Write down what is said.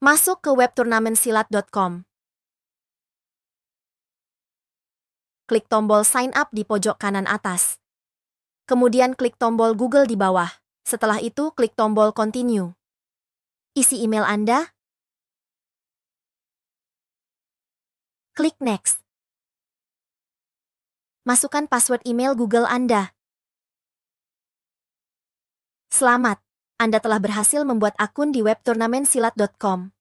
Masuk ke web turnamensilat.com. Klik tombol sign up di pojok kanan atas. Kemudian klik tombol Google di bawah. Setelah itu klik tombol continue. Isi email Anda. Klik next. Masukkan password email Google Anda. Selamat. Anda telah berhasil membuat akun di web turnamensilat.com.